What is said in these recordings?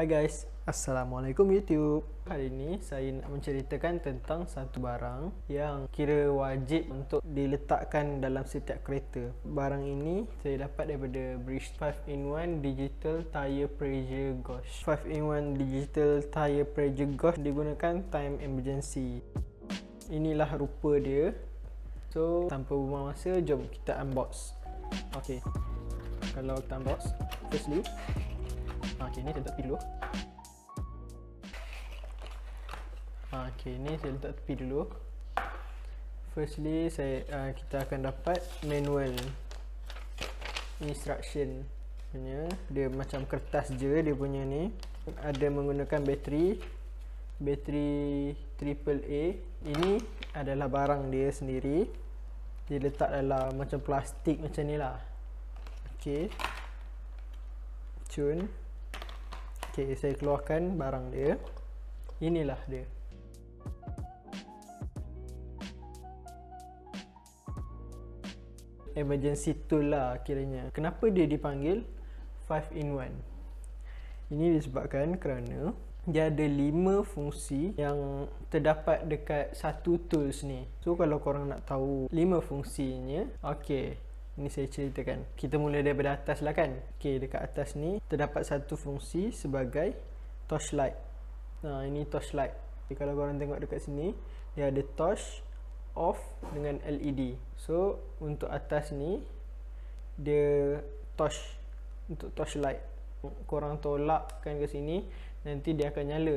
Hai guys, Assalamualaikum YouTube Hari ini saya nak menceritakan tentang satu barang Yang kira wajib untuk diletakkan dalam setiap kereta Barang ini saya dapat daripada Bridge 5-in-1 Digital Tire Pressure Gauge 5-in-1 Digital Tire Pressure Gauge digunakan time emergency Inilah rupa dia So, tanpa buang masa, jom kita unbox Okay, kalau kita unbox Firstly, Ah, okay ni saya letak tepi dulu. Ah, Okey ni saya letak tepi dulu. Firstly saya uh, kita akan dapat manual instruction punya dia macam kertas je dia punya ni ada menggunakan bateri bateri triple A ini adalah barang dia sendiri dia letak dalam macam plastik macam ni lah Okay, cun Okay, saya keluarkan barang dia. Inilah dia. Emergency tool lah akhirnya. Kenapa dia dipanggil 5 in 1? Ini disebabkan kerana dia ada 5 fungsi yang terdapat dekat satu tools ni. So kalau korang nak tahu 5 fungsinya, okey, ni saya ceritakan. Kita mula daripada atas lah kan. Okey, dekat atas ni terdapat satu fungsi sebagai torch light. Ha, ini torch light. Jadi kalau korang tengok dekat sini, dia ada torch off dengan LED. So, untuk atas ni, dia torch. Untuk torch light. Korang tolakkan ke sini, nanti dia akan nyala.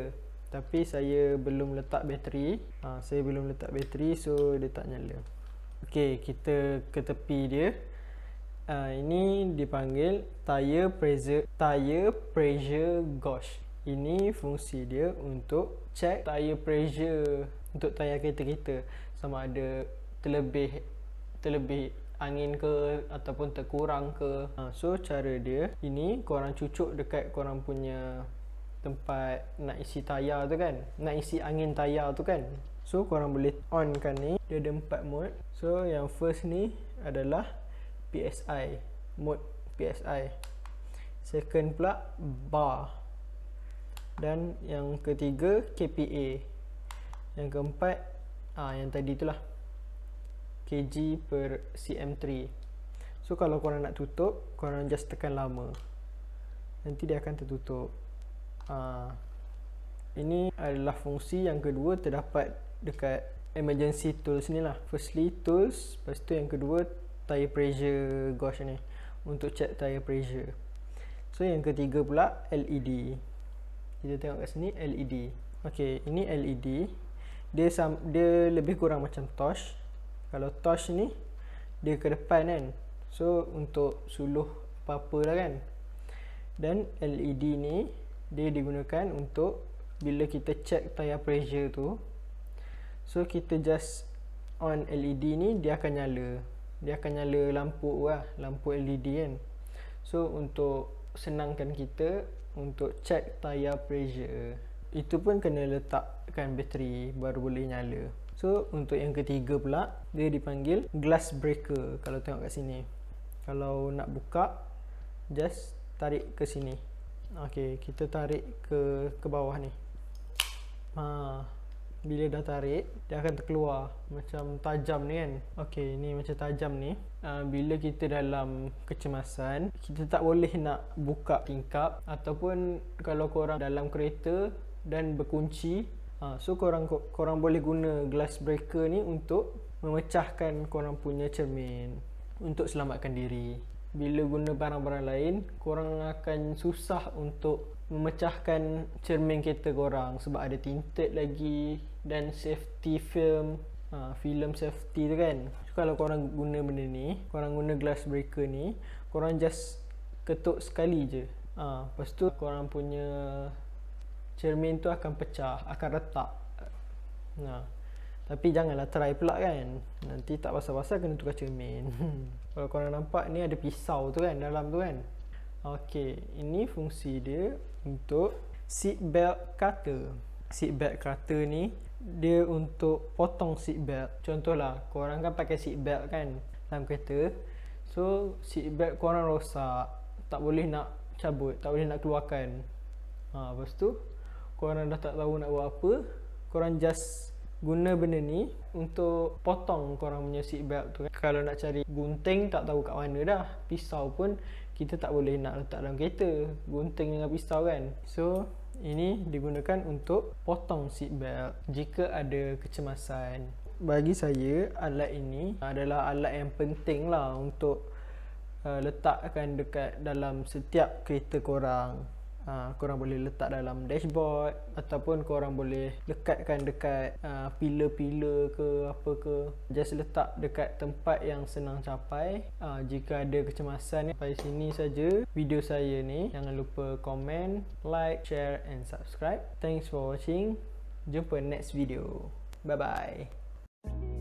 Tapi saya belum letak bateri. Ha, saya belum letak bateri, so dia tak nyala. Okey, kita ke tepi dia. Uh, ini dipanggil tire pressure tire pressure gauge. Ini fungsi dia untuk check tire pressure untuk tayar kereta kita sama ada terlebih terlebih angin ke ataupun terkurang ke. Uh, so cara dia, ini korang cucuk dekat korang punya tempat nak isi tayar tu kan. Nak isi angin tayar tu kan. So korang boleh on kan ni Dia ada empat mode So yang first ni adalah PSI Mode PSI Second pula bar Dan yang ketiga KPA Yang keempat ah Yang tadi itulah KG per CM3 So kalau korang nak tutup Korang just tekan lama Nanti dia akan tertutup Ah, Ini adalah fungsi yang kedua terdapat dekat emergency tools ni lah firstly tools lepas tu yang kedua tire pressure gosh ni untuk check tire pressure so yang ketiga pula LED kita tengok kat sini LED ok ini LED dia sam, dia lebih kurang macam torch kalau torch ni dia ke depan kan so untuk suluh apa-apa lah kan dan LED ni dia digunakan untuk bila kita check tire pressure tu So kita just on LED ni dia akan nyala. Dia akan nyala lampu lah, lampu LED kan. So untuk senangkan kita untuk check tayar pressure. Itu pun kena letakkan bateri baru boleh nyala. So untuk yang ketiga pula dia dipanggil glass breaker kalau tengok kat sini. Kalau nak buka just tarik ke sini. Okay kita tarik ke ke bawah ni. Ha, bila dah tarik dia akan terkeluar macam tajam ni kan okey ni macam tajam ni uh, bila kita dalam kecemasan kita tak boleh nak buka tingkap ataupun kalau korang dalam kereta dan berkunci uh, so korang korang boleh guna glass breaker ni untuk memecahkan korang punya cermin untuk selamatkan diri bila guna barang-barang lain korang akan susah untuk memecahkan cermin kereta korang sebab ada tinted lagi dan safety film ha, film safety tu kan so, kalau korang guna benda ni korang guna glass breaker ni korang just ketuk sekali je ha, lepas tu korang punya cermin tu akan pecah akan retak nah ha. Tapi janganlah try pula kan. Nanti tak basah-basah kena tukar cermin. Kalau korang nampak ni ada pisau tu kan dalam tu kan. Okey, ini fungsi dia untuk seat belt cutter. Seat belt cutter ni dia untuk potong seat belt. Contohlah korang kan pakai seat belt kan dalam kereta. So seat belt korang rosak, tak boleh nak cabut, tak boleh nak keluarkan. Ha, lepas tu korang dah tak tahu nak buat apa, korang just guna benda ni untuk potong korang punya seat belt tu kan. kalau nak cari gunting tak tahu kat mana dah pisau pun kita tak boleh nak letak dalam kereta gunting dengan pisau kan so ini digunakan untuk potong seat belt jika ada kecemasan bagi saya alat ini adalah alat yang penting lah untuk uh, letakkan dekat dalam setiap kereta korang uh, korang boleh letak dalam dashboard ataupun korang boleh lekatkan dekat uh, pillar-pillar ke apa ke just letak dekat tempat yang senang capai uh, jika ada kecemasan sampai sini saja video saya ni jangan lupa komen like share and subscribe thanks for watching jumpa next video bye bye